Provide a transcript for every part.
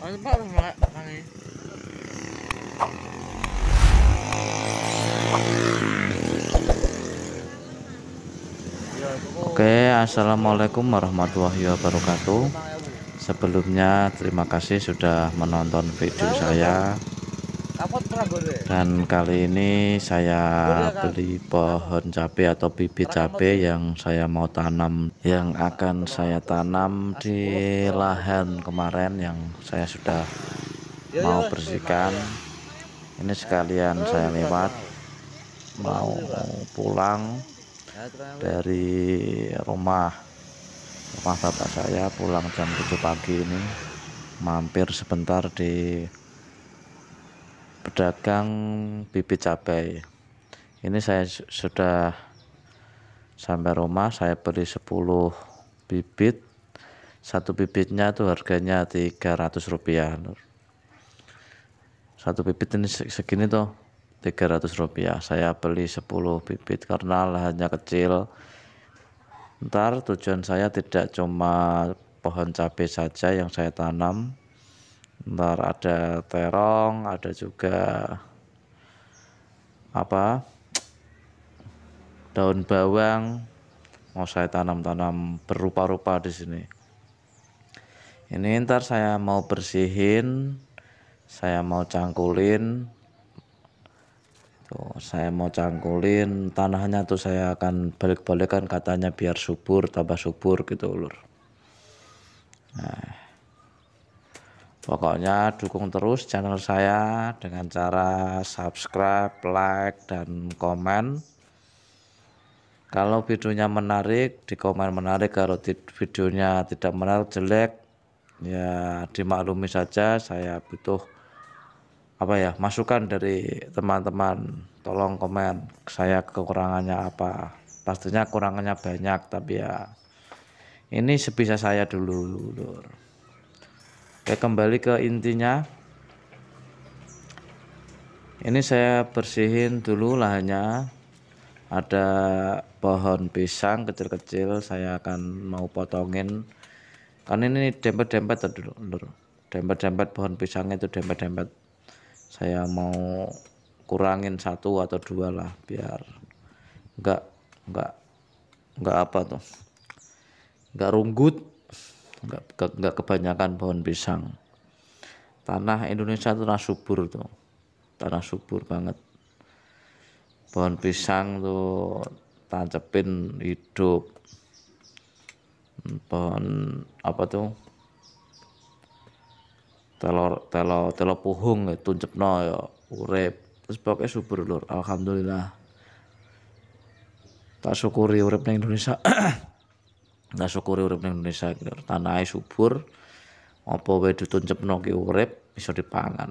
Oke, assalamualaikum warahmatullahi wabarakatuh. Sebelumnya, terima kasih sudah menonton video saya dan kali ini saya beli pohon cabe atau bibit cabe yang saya mau tanam yang akan saya tanam di lahan kemarin yang saya sudah ya, ya, mau bersihkan ini sekalian saya lewat mau pulang ya, dari rumah rumah bapak saya pulang jam 7 pagi ini mampir sebentar di pedagang bibit cabai ini saya sudah sampai rumah saya beli 10 bibit satu bibitnya itu harganya 300 rupiah satu bibit ini segini tuh 300 rupiah saya beli 10 bibit karena lahannya kecil ntar tujuan saya tidak cuma pohon cabai saja yang saya tanam ntar ada terong ada juga apa daun bawang mau saya tanam-tanam berupa-rupa di sini ini ntar saya mau bersihin saya mau cangkulin tuh saya mau cangkulin tanahnya tuh saya akan balik-balikan katanya biar subur tambah subur gitu lur nah Pokoknya dukung terus channel saya dengan cara subscribe, like, dan komen. Kalau videonya menarik, di komen menarik. Kalau videonya tidak menarik, jelek, ya dimaklumi saja. Saya butuh apa ya masukan dari teman-teman. Tolong komen saya kekurangannya apa. Pastinya kurangannya banyak, tapi ya ini sebisa saya dulu, lur. Oke, kembali ke intinya. Ini saya bersihin dulu lahannya. Ada pohon pisang kecil-kecil, saya akan mau potongin. Karena ini dempet-dempet -dempet, dempet pohon pisang itu dempet-dempet. Saya mau kurangin satu atau dua lah, biar enggak enggak enggak apa tuh, enggak runggut nggak enggak nggak kebanyakan pohon pisang tanah Indonesia itu tanah subur tuh tanah subur banget pohon pisang tuh tancepin hidup pohon apa tuh telor telor telor puhung ya tuncepno ya urip terus pokoknya subur lur alhamdulillah tak syukuri urip Indonesia Nah syukuri urip ning Indonesia iki tanah subur apa wae dituncepno ki urip iso dipangan.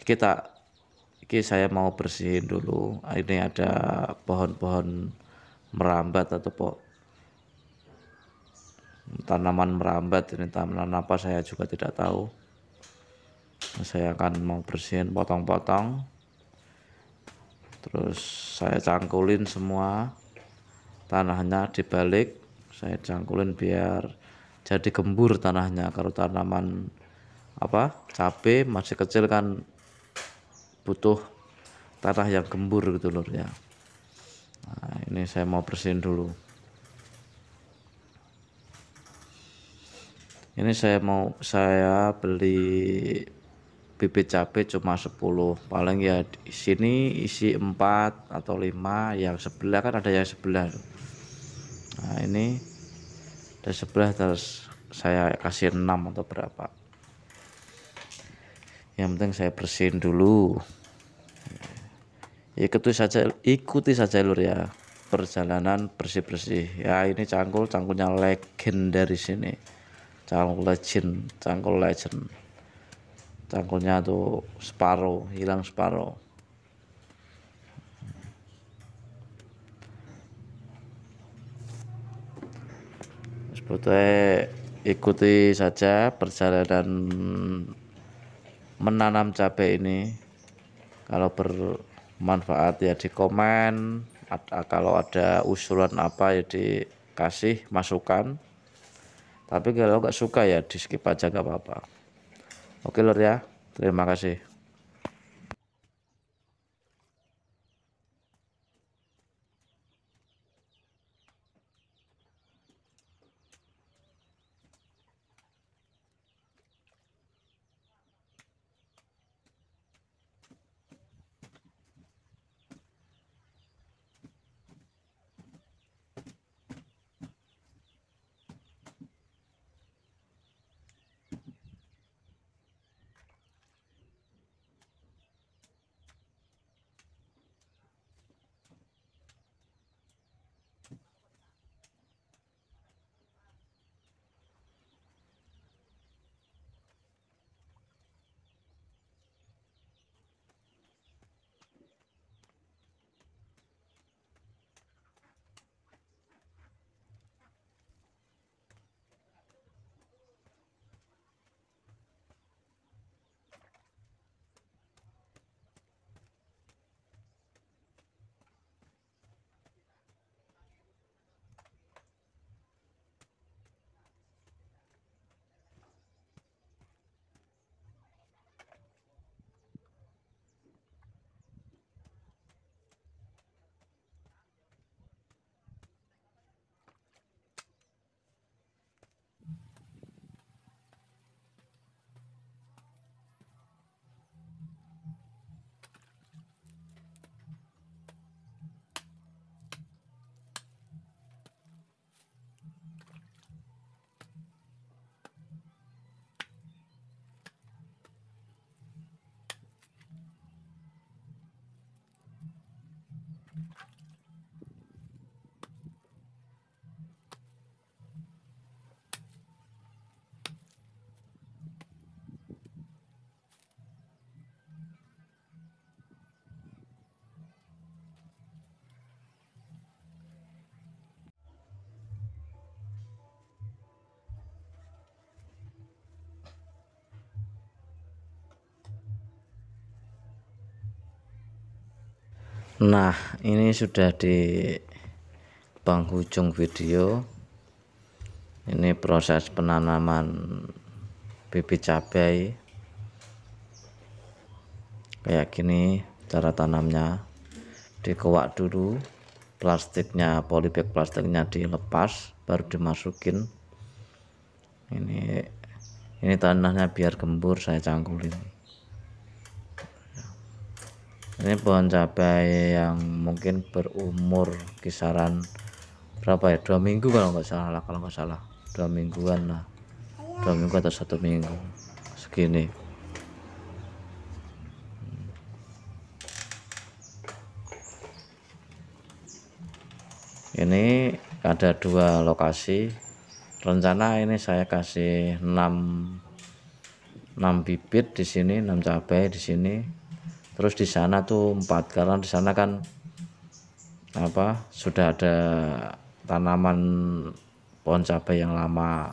Iki tak iki saya mau bersihin dulu. Ini ada pohon-pohon merambat atau po tanaman merambat ini tanaman apa saya juga tidak tahu. Saya akan mau bersihin potong-potong. Terus saya cangkulin semua tanahnya dibalik saya cangkulin biar jadi gembur tanahnya kalau tanaman apa cabe masih kecil kan butuh tanah yang gembur gitu lur ya nah, ini saya mau bersihin dulu ini saya mau saya beli bibit cabe cuma 10 paling ya di sini isi 4 atau 5 yang sebelah kan ada yang sebelah nah ini dari sebelah terus saya kasih 6 atau berapa yang penting saya bersihin dulu ikuti saja ikuti saja lur ya perjalanan bersih-bersih ya ini cangkul cangkulnya legend dari sini cangkul legend cangkul legend cangkulnya tuh separuh hilang separuh Sebetulnya ikuti saja perjalanan menanam cabai ini. Kalau bermanfaat ya di komen. Ada, ah, kalau ada usulan apa ya dikasih masukan. Tapi kalau nggak suka ya di skip aja nggak apa-apa. Oke lor ya. Terima kasih. Nah, ini sudah di penghujung video. Ini proses penanaman bibit cabai. Kayak gini cara tanamnya. Dikewak dulu, plastiknya, polybag plastiknya dilepas, baru dimasukin. Ini ini tanahnya biar gembur saya cangkulin ini pohon cabai yang mungkin berumur kisaran berapa ya dua minggu kalau nggak salah lah kalau nggak salah dua mingguan lah dua minggu atau satu minggu segini ini ada dua lokasi rencana ini saya kasih 6 6 bibit di sini 6 cabai di sini terus di sana tuh empat karena di sana kan apa sudah ada tanaman pohon cabai yang lama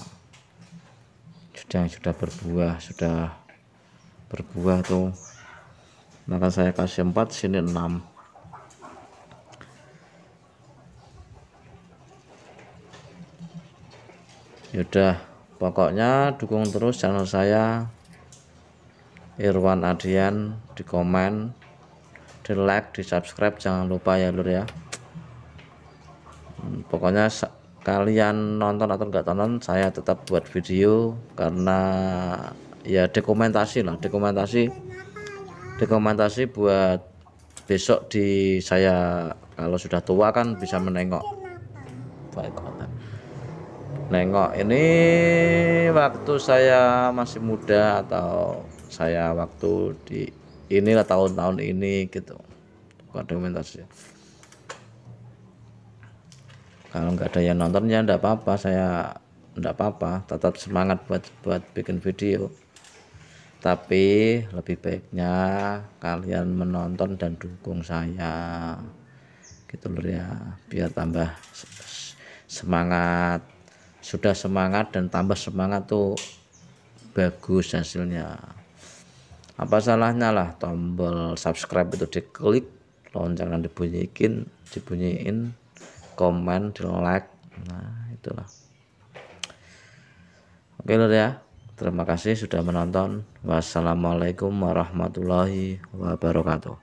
sudah sudah berbuah sudah berbuah tuh maka saya kasih empat sini enam yaudah pokoknya dukung terus channel saya Irwan Adian di komen di like di subscribe jangan lupa ya lur ya hmm, pokoknya kalian nonton atau enggak tonton saya tetap buat video karena ya dokumentasi lah dokumentasi dokumentasi buat besok di saya kalau sudah tua kan bisa menengok baik nengok ini waktu saya masih muda atau saya waktu di inilah tahun-tahun ini gitu bukan dokumentasi kalau nggak ada yang nontonnya enggak apa-apa saya enggak apa-apa tetap semangat buat buat bikin video tapi lebih baiknya kalian menonton dan dukung saya gitu loh ya biar tambah semangat sudah semangat dan tambah semangat tuh bagus hasilnya apa salahnya lah tombol subscribe itu diklik loncengan dibunyikin dibunyiin komen di like nah itulah oke lor ya terima kasih sudah menonton wassalamualaikum warahmatullahi wabarakatuh